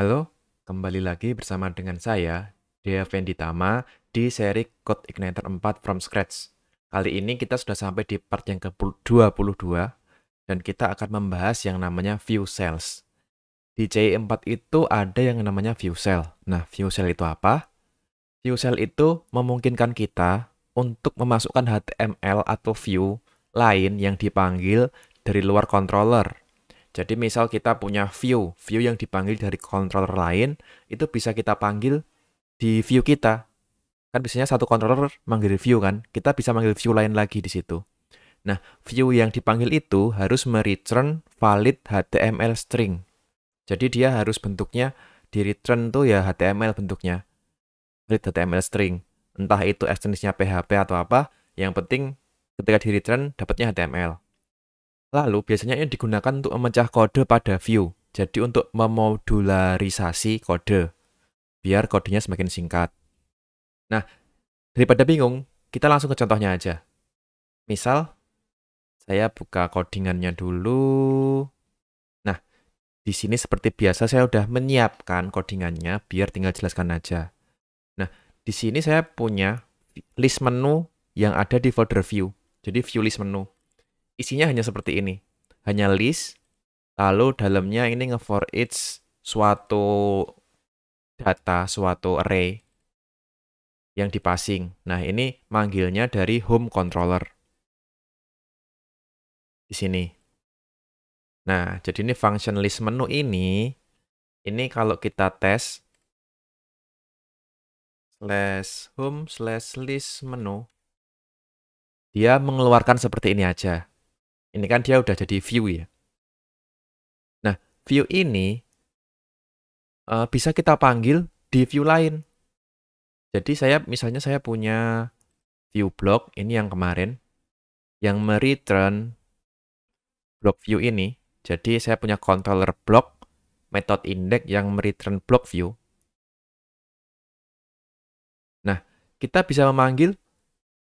Halo, kembali lagi bersama dengan saya, Dea Venditama, di seri Code Igniter 4 from Scratch. Kali ini kita sudah sampai di part yang ke-22, dan kita akan membahas yang namanya view cells. Di CI4 e itu ada yang namanya view cell. Nah, view cell itu apa? View cell itu memungkinkan kita untuk memasukkan HTML atau view lain yang dipanggil dari luar controller jadi misal kita punya view, view yang dipanggil dari controller lain, itu bisa kita panggil di view kita. Kan biasanya satu controller manggil view kan, kita bisa manggil view lain lagi di situ. Nah, view yang dipanggil itu harus mereturn valid HTML string. Jadi dia harus bentuknya di return tuh ya HTML bentuknya. Valid HTML string. Entah itu ekstensinya PHP atau apa, yang penting ketika di return dapatnya HTML. Lalu biasanya ini digunakan untuk memecah kode pada view. Jadi untuk memodularisasi kode biar kodenya semakin singkat. Nah, daripada bingung, kita langsung ke contohnya aja. Misal saya buka codingannya dulu. Nah, di sini seperti biasa saya sudah menyiapkan codingannya biar tinggal jelaskan aja. Nah, di sini saya punya list menu yang ada di folder view. Jadi view list menu isinya hanya seperti ini. Hanya list, lalu dalamnya ini nge-for each suatu data, suatu array yang dipassing. Nah, ini manggilnya dari home controller. Di sini. Nah, jadi ini function list menu ini, ini kalau kita tes, slash home slash list menu, dia mengeluarkan seperti ini aja. Ini kan dia udah jadi view ya. Nah, view ini uh, bisa kita panggil di view lain. Jadi saya misalnya saya punya view blog ini yang kemarin yang mereturn blog view ini. Jadi saya punya controller blog, method index yang mereturn blog view. Nah, kita bisa memanggil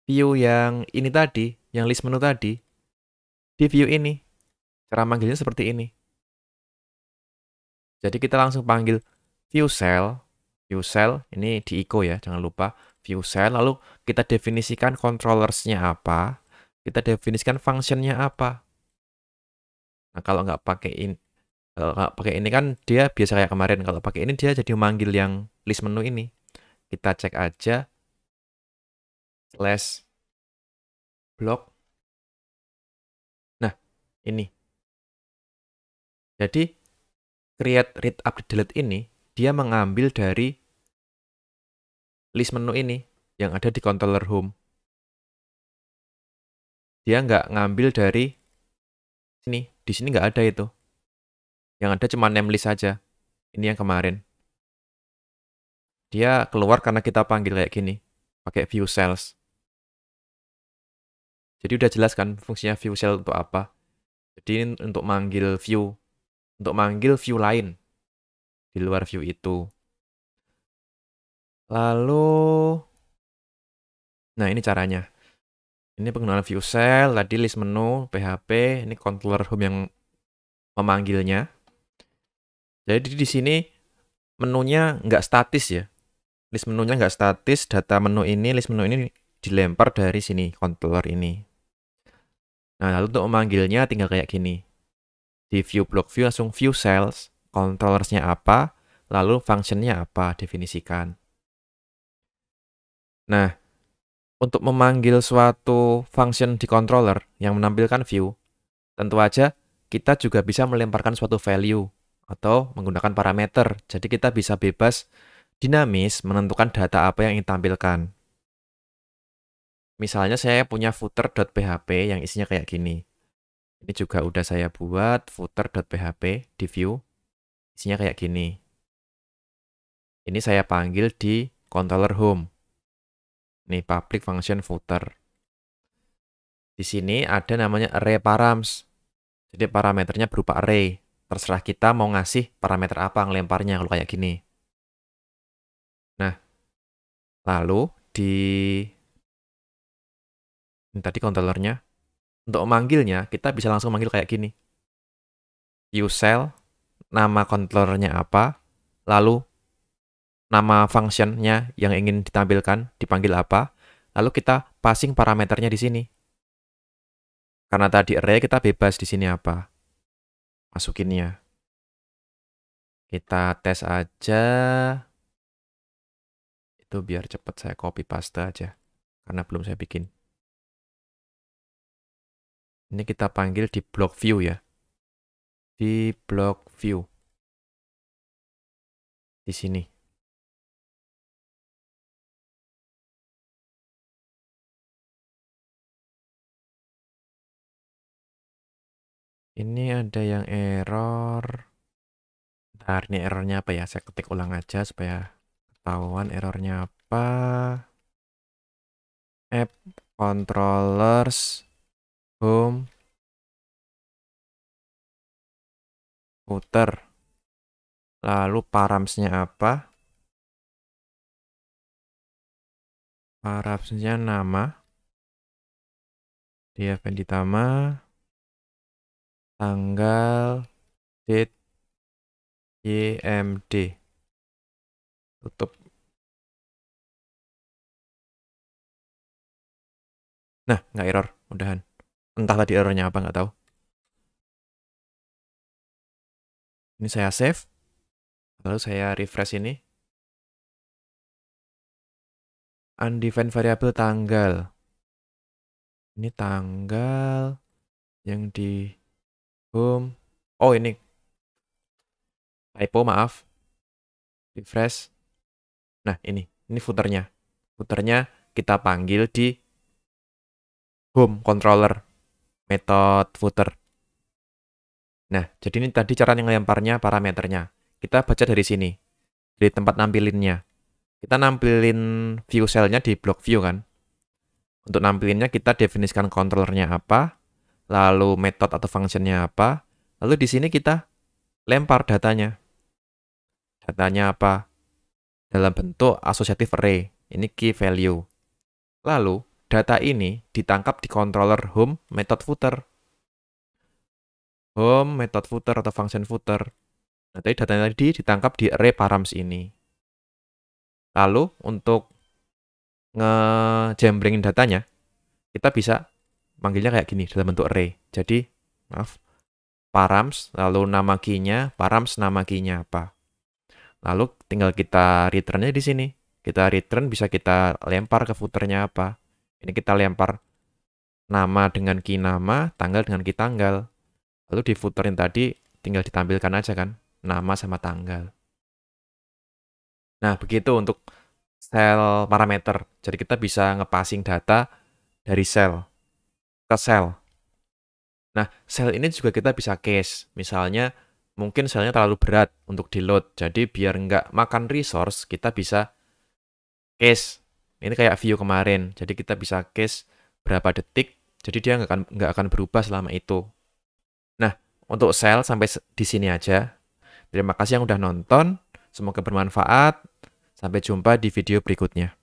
view yang ini tadi, yang list menu tadi di view ini. Cara manggilnya seperti ini. Jadi kita langsung panggil view cell, view cell ini di echo ya, jangan lupa view cell. Lalu kita definisikan controllersnya apa, kita definisikan functionnya apa. Nah kalau nggak pakai ini, kalau nggak pakai ini kan dia biasa kayak kemarin. Kalau pakai ini dia jadi manggil yang list menu ini. Kita cek aja slash block ini. Jadi create read update delete ini dia mengambil dari list menu ini yang ada di controller home. Dia nggak ngambil dari sini. Di sini nggak ada itu. Yang ada cuma name list saja. Ini yang kemarin. Dia keluar karena kita panggil kayak gini. Pakai view cells. Jadi udah jelas kan fungsinya view cell untuk apa jadi untuk manggil view untuk manggil view lain di luar view itu lalu nah ini caranya ini pengenalan view cell tadi list menu PHP ini controller home yang memanggilnya jadi di sini menunya nggak statis ya list menunya nggak statis data menu ini list menu ini dilempar dari sini controller ini Nah, lalu untuk memanggilnya tinggal kayak gini. Di view block view langsung view cells, controllersnya apa, lalu functionnya apa, definisikan. Nah, untuk memanggil suatu function di controller yang menampilkan view, tentu aja kita juga bisa melemparkan suatu value atau menggunakan parameter. Jadi kita bisa bebas dinamis menentukan data apa yang ditampilkan misalnya saya punya footer.php yang isinya kayak gini. Ini juga udah saya buat footer.php di view. Isinya kayak gini. Ini saya panggil di controller home. Ini public function footer. Di sini ada namanya array params. Jadi parameternya berupa array. Terserah kita mau ngasih parameter apa ngelemparnya kalau kayak gini. Nah, lalu di ini tadi controllernya. Untuk manggilnya, kita bisa langsung manggil kayak gini. Usel, nama controllernya apa, lalu nama functionnya yang ingin ditampilkan, dipanggil apa, lalu kita passing parameternya di sini. Karena tadi array kita bebas di sini apa. Masukinnya. Kita tes aja. Itu biar cepat saya copy paste aja. Karena belum saya bikin. Ini kita panggil di block view ya. Di block view. Di sini. Ini ada yang error. Bentar, ini errornya apa ya? Saya ketik ulang aja supaya ketahuan errornya apa. App controllers home footer lalu paramsnya apa paramsnya nama dia penditama, tanggal date YMD tutup nah nggak error mudahan entah tadi errornya apa nggak tahu ini saya save lalu saya refresh ini undefined variable tanggal ini tanggal yang di home oh ini typo maaf refresh nah ini ini footernya footernya kita panggil di home controller metode footer. Nah, jadi ini tadi cara ngelemparnya parameternya. Kita baca dari sini, dari tempat nampilinnya. Kita nampilin view cell-nya di block view kan. Untuk nampilinnya kita definisikan kontrolernya apa, lalu metode atau function-nya apa, lalu di sini kita lempar datanya. Datanya apa? Dalam bentuk associative array. Ini key value. Lalu, data ini ditangkap di controller home method footer. Home method footer atau function footer. Nah, tadi datanya tadi ditangkap di array params ini. Lalu untuk ngejembrengin datanya, kita bisa manggilnya kayak gini dalam bentuk array. Jadi, maaf, params, lalu nama key-nya, params nama key-nya apa. Lalu tinggal kita return-nya di sini. Kita return bisa kita lempar ke footernya apa. Ini kita lempar nama dengan key nama, tanggal dengan key tanggal. Lalu di footerin tadi tinggal ditampilkan aja kan, nama sama tanggal. Nah, begitu untuk sel parameter. Jadi kita bisa ngepassing data dari sel ke sel. Nah, sel ini juga kita bisa case. Misalnya, mungkin selnya terlalu berat untuk di-load. Jadi biar nggak makan resource, kita bisa case ini kayak view kemarin, jadi kita bisa case berapa detik, jadi dia nggak akan, nggak akan berubah selama itu. Nah, untuk sel sampai di sini aja. Terima kasih yang udah nonton, semoga bermanfaat. Sampai jumpa di video berikutnya.